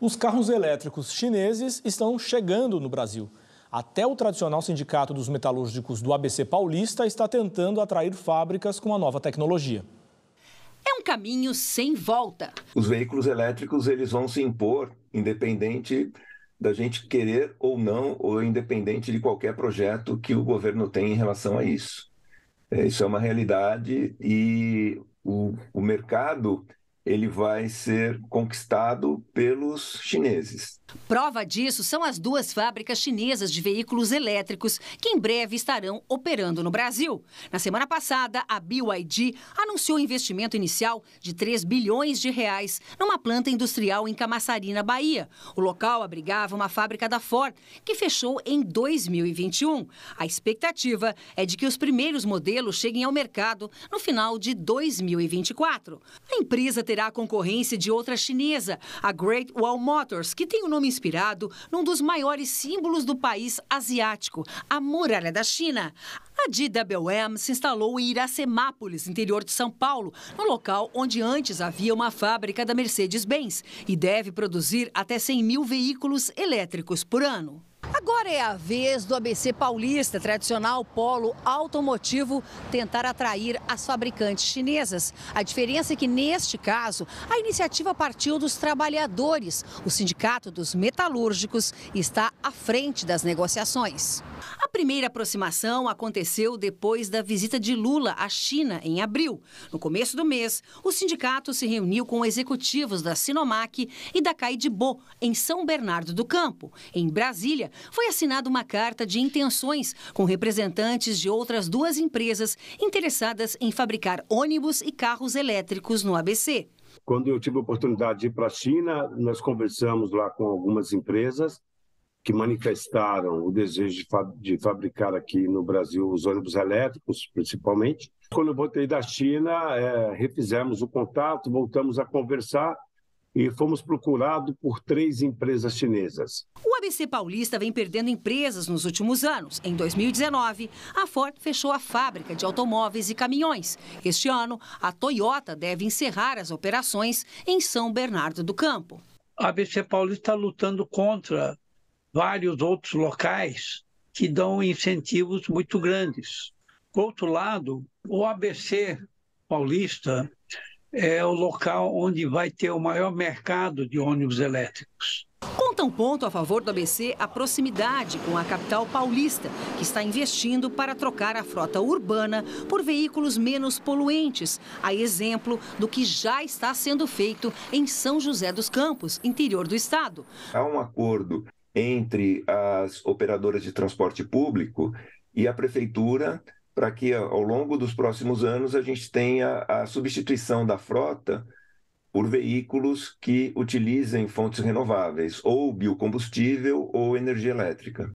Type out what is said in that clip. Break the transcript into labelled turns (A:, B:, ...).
A: Os carros elétricos chineses estão chegando no Brasil. Até o tradicional Sindicato dos Metalúrgicos do ABC Paulista está tentando atrair fábricas com a nova tecnologia.
B: É um caminho sem volta.
A: Os veículos elétricos eles vão se impor, independente da gente querer ou não, ou independente de qualquer projeto que o governo tem em relação a isso. É, isso é uma realidade e o, o mercado ele vai ser conquistado pelos chineses.
B: Prova disso são as duas fábricas chinesas de veículos elétricos que em breve estarão operando no Brasil. Na semana passada, a BYD anunciou investimento inicial de 3 bilhões de reais numa planta industrial em Camaçari, na Bahia. O local abrigava uma fábrica da Ford, que fechou em 2021. A expectativa é de que os primeiros modelos cheguem ao mercado no final de 2024. A empresa terá a concorrência de outra chinesa, a Great Wall Motors, que tem o nome inspirado num dos maiores símbolos do país asiático, a Muralha da China. A DWM se instalou em Iracemápolis, interior de São Paulo, no local onde antes havia uma fábrica da Mercedes-Benz e deve produzir até 100 mil veículos elétricos por ano. Agora é a vez do ABC Paulista, tradicional polo automotivo, tentar atrair as fabricantes chinesas. A diferença é que, neste caso, a iniciativa partiu dos trabalhadores. O Sindicato dos Metalúrgicos está à frente das negociações primeira aproximação aconteceu depois da visita de Lula à China em abril. No começo do mês, o sindicato se reuniu com executivos da Sinomac e da Caidibo em São Bernardo do Campo. Em Brasília, foi assinada uma carta de intenções com representantes de outras duas empresas interessadas em fabricar ônibus e carros elétricos no ABC.
A: Quando eu tive a oportunidade de ir para a China, nós conversamos lá com algumas empresas que manifestaram o desejo de, fa de fabricar aqui no Brasil os ônibus elétricos, principalmente. Quando eu voltei da China, é, refizemos o contato, voltamos a conversar e fomos procurados por três empresas chinesas.
B: O ABC Paulista vem perdendo empresas nos últimos anos. Em 2019, a Ford fechou a fábrica de automóveis e caminhões. Este ano, a Toyota deve encerrar as operações em São Bernardo do Campo.
A: A ABC Paulista está lutando contra vários outros locais que dão incentivos muito grandes. Por outro lado, o ABC paulista é o local onde vai ter o maior mercado de ônibus elétricos.
B: Conta um ponto a favor do ABC a proximidade com a capital paulista, que está investindo para trocar a frota urbana por veículos menos poluentes, a exemplo do que já está sendo feito em São José dos Campos, interior do estado.
A: Há um acordo entre as operadoras de transporte público e a prefeitura para que ao longo dos próximos anos a gente tenha a substituição da frota por veículos que utilizem fontes renováveis, ou biocombustível ou energia elétrica.